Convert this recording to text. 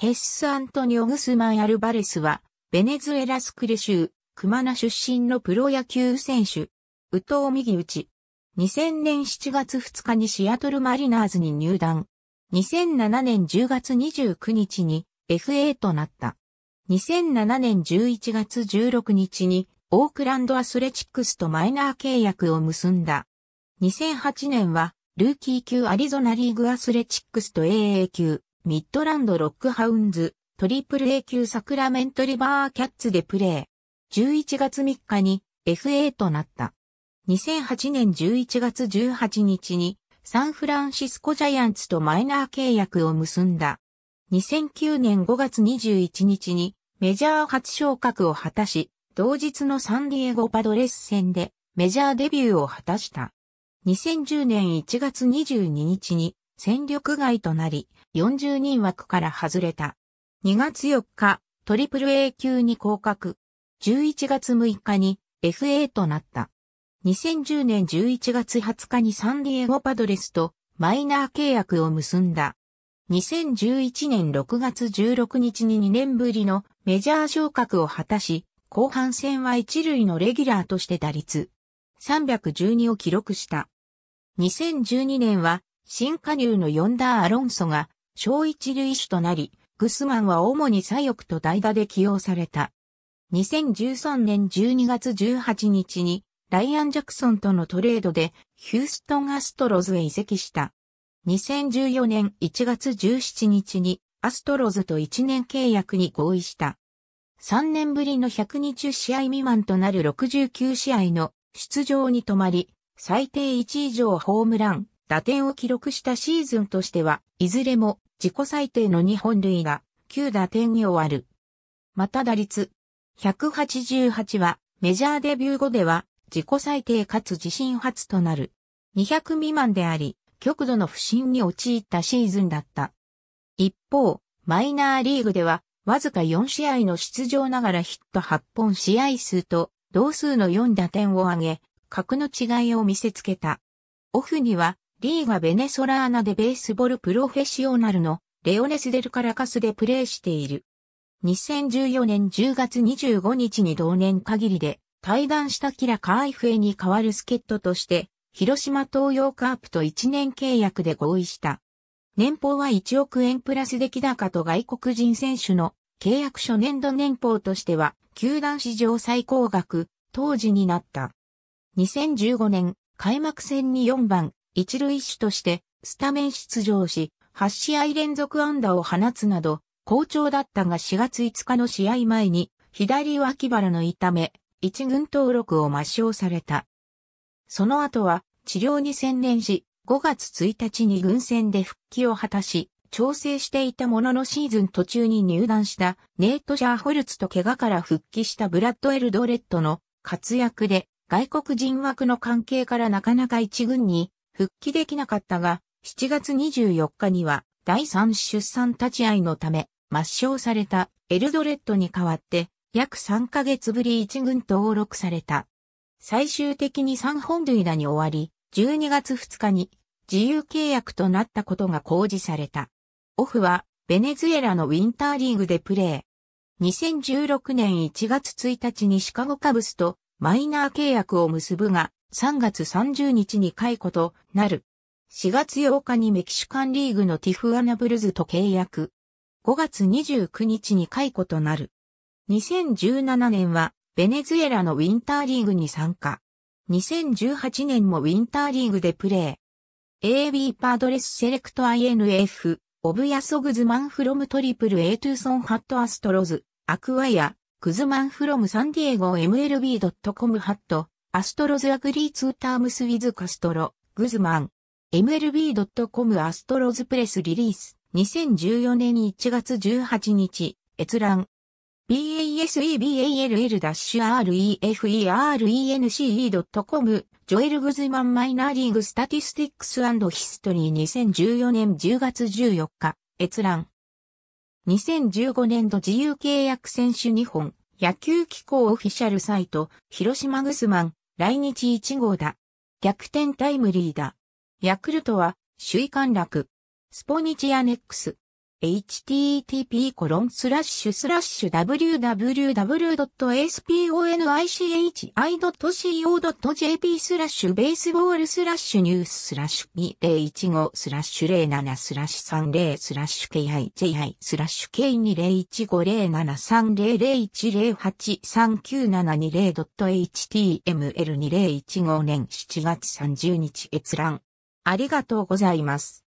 ヘッス・アントニオ・グスマン・アルバレスは、ベネズエラスクレ州、クマナ出身のプロ野球選手、ウトウ右打ち。2000年7月2日にシアトルマリナーズに入団。2007年10月29日に FA となった。2007年11月16日にオークランドアスレチックスとマイナー契約を結んだ。2008年はルーキー級アリゾナリーグアスレチックスと AA 級ミッドランドロックハウンズ、トリプル A 級サクラメントリバーキャッツでプレー。11月3日に FA となった。2008年11月18日にサンフランシスコジャイアンツとマイナー契約を結んだ。2009年5月21日にメジャー初昇格を果たし、同日のサンディエゴパドレス戦でメジャーデビューを果たした。2010年1月22日に戦力外となり、40人枠から外れた。2月4日、トリプル A 級に降格。11月6日に FA となった。2010年11月20日にサンディエゴパドレスとマイナー契約を結んだ。2011年6月16日に2年ぶりのメジャー昇格を果たし、後半戦は一塁のレギュラーとして打率312を記録した。2012年は新加入のヨンダー・アロンソが小一塁手となり、グスマンは主に左翼と代打で起用された。2013年12月18日にライアン・ジャクソンとのトレードでヒューストン・アストロズへ移籍した。2014年1月17日にアストロズと1年契約に合意した。3年ぶりの120試合未満となる69試合の出場に止まり、最低1以上ホームラン、打点を記録したシーズンとしては、いずれも自己最低の2本類が9打点に終わる。また打率、188は、メジャーデビュー後では、自己最低かつ自身初となる。200未満であり、極度の不振に陥ったシーズンだった。一方、マイナーリーグでは、わずか4試合の出場ながらヒット8本試合数と、同数の4打点を挙げ、格の違いを見せつけた。オフには、リーガ・ベネソラーナでベースボールプロフェッショナルのレオネス・デル・カラカスでプレーしている。2014年10月25日に同年限りで対談したキラ・カーイフェに代わる助っ人として、広島東洋カープと1年契約で合意した。年俸は1億円プラス出来高と外国人選手の契約初年度年俸としては、球団史上最高額、当時になった。2015年、開幕戦に4番、一塁手としてスタメン出場し、8試合連続安打を放つなど、好調だったが4月5日の試合前に、左脇腹の痛め、一軍登録を抹消された。その後は治療に専念し、5月1日に軍戦で復帰を果たし、調整していたもののシーズン途中に入団したネート・シャーホルツと怪我から復帰したブラッド・エルドレッドの活躍で外国人枠の関係からなかなか一軍に復帰できなかったが、7月24日には第3出産立ち会いのため、抹消されたエルドレッドに代わって、約3ヶ月ぶり1軍登録された。最終的に3本塁打に終わり、12月2日に自由契約となったことが公示された。オフはベネズエラのウィンターリーグでプレー。2016年1月1日にシカゴカブスとマイナー契約を結ぶが、3月30日に解雇となる。4月8日にメキシカンリーグのティフアナブルズと契約。5月29日に解雇となる。2017年はベネズエラのウィンターリーグに参加。2018年もウィンターリーグでプレー。AB パードレスセレクト INF、オブヤソグズマンフロムトリプル A トゥーソンハットアストロズ、アクアイア、クズマンフロムサンディエゴ MLB.com ハット。アストロズアグリーツータームスウィズカストロ、グズマン。MLB.com アストロズプレスリリース。2014年1月18日、閲覧。baseball-ref-erence.com ジョエル・グズマンマイナーリーグスタティスティックスヒストリー2014年10月14日、閲覧。2015年度自由契約選手日本、野球機構オフィシャルサイト、広島グズマン、来日1号だ。逆転タイムリーだ。ヤクルトは首位陥落。スポニチアネックス。http コロンスラッシュスラッシュ www.sponichi.co.jp スラッシュベースボールスラッシュニューススラッシュ2015スラッシュ07スラッシュ30スラッシュ KIJI スラッシュ K2015073001083970.html2015 年7月30日閲覧。ありがとうございます。